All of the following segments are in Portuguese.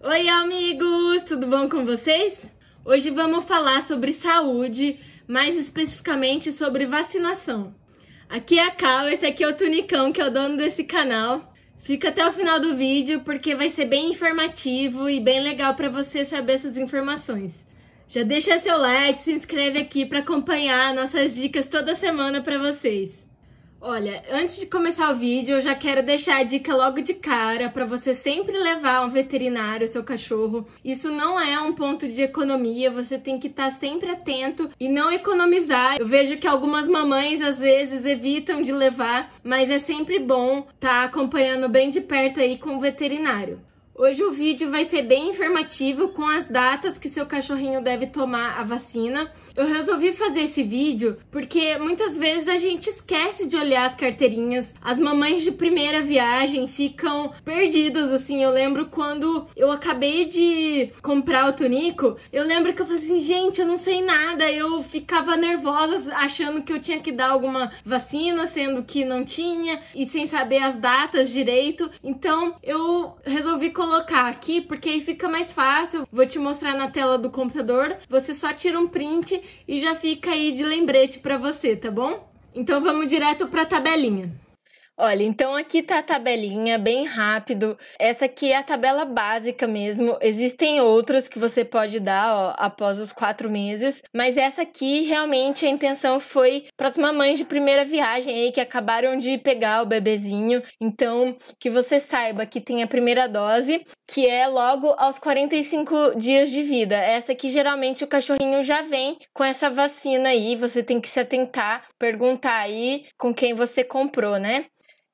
Oi, amigos! Tudo bom com vocês? Hoje vamos falar sobre saúde, mais especificamente sobre vacinação. Aqui é a Cal, esse aqui é o Tunicão, que é o dono desse canal. Fica até o final do vídeo porque vai ser bem informativo e bem legal para você saber essas informações. Já deixa seu like, se inscreve aqui para acompanhar nossas dicas toda semana para vocês. Olha, antes de começar o vídeo, eu já quero deixar a dica logo de cara para você sempre levar um veterinário seu cachorro. Isso não é um ponto de economia, você tem que estar tá sempre atento e não economizar. Eu vejo que algumas mamães às vezes evitam de levar, mas é sempre bom estar tá acompanhando bem de perto aí com o veterinário. Hoje o vídeo vai ser bem informativo com as datas que seu cachorrinho deve tomar a vacina. Eu resolvi fazer esse vídeo porque muitas vezes a gente esquece de olhar as carteirinhas. As mamães de primeira viagem ficam perdidas, assim. Eu lembro quando eu acabei de comprar o Tunico, eu lembro que eu falei assim, gente, eu não sei nada. Eu ficava nervosa achando que eu tinha que dar alguma vacina, sendo que não tinha, e sem saber as datas direito. Então eu resolvi colocar colocar aqui, porque aí fica mais fácil. Vou te mostrar na tela do computador. Você só tira um print e já fica aí de lembrete para você, tá bom? Então vamos direto para a tabelinha. Olha, então aqui tá a tabelinha, bem rápido. Essa aqui é a tabela básica mesmo. Existem outras que você pode dar ó, após os quatro meses, mas essa aqui realmente a intenção foi para as mamães de primeira viagem aí que acabaram de pegar o bebezinho. Então, que você saiba que tem a primeira dose, que é logo aos 45 dias de vida. Essa aqui geralmente o cachorrinho já vem com essa vacina aí, você tem que se atentar, perguntar aí com quem você comprou, né?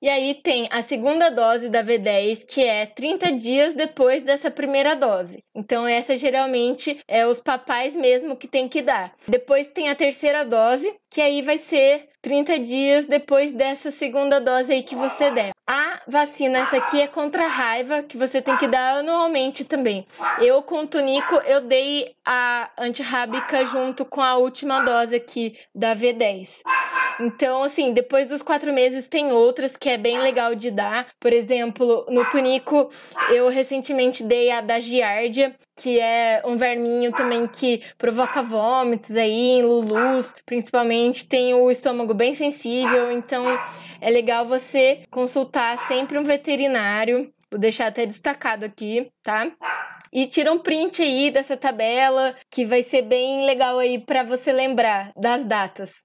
E aí tem a segunda dose da V10, que é 30 dias depois dessa primeira dose. Então essa geralmente é os papais mesmo que tem que dar. Depois tem a terceira dose, que aí vai ser 30 dias depois dessa segunda dose aí que você der. A vacina, essa aqui é contra a raiva, que você tem que dar anualmente também. Eu, com o Tunico, eu dei a antirrábica junto com a última dose aqui da V10. Então, assim, depois dos quatro meses tem outras que é bem legal de dar. Por exemplo, no Tunico, eu recentemente dei a da Giardia, que é um verminho também que provoca vômitos aí, em lulus, principalmente. Tem o estômago bem sensível, então é legal você consultar sempre um veterinário. Vou deixar até destacado aqui, tá? e tira um print aí dessa tabela que vai ser bem legal aí para você lembrar das datas.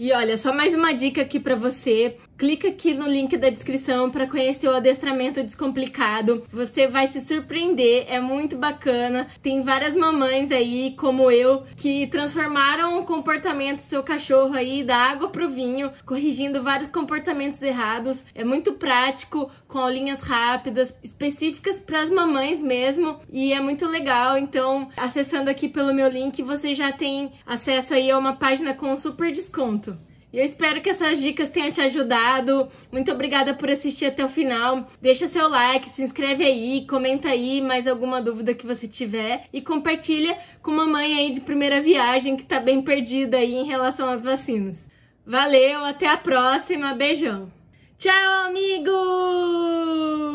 E olha, só mais uma dica aqui para você clica aqui no link da descrição para conhecer o adestramento descomplicado. Você vai se surpreender, é muito bacana. Tem várias mamães aí, como eu, que transformaram o comportamento do seu cachorro aí da água pro vinho, corrigindo vários comportamentos errados. É muito prático, com aulinhas rápidas, específicas para as mamães mesmo, e é muito legal. Então, acessando aqui pelo meu link, você já tem acesso aí a uma página com super desconto. E eu espero que essas dicas tenham te ajudado. Muito obrigada por assistir até o final. Deixa seu like, se inscreve aí, comenta aí mais alguma dúvida que você tiver e compartilha com uma mãe aí de primeira viagem que tá bem perdida aí em relação às vacinas. Valeu, até a próxima, beijão. Tchau, amigos!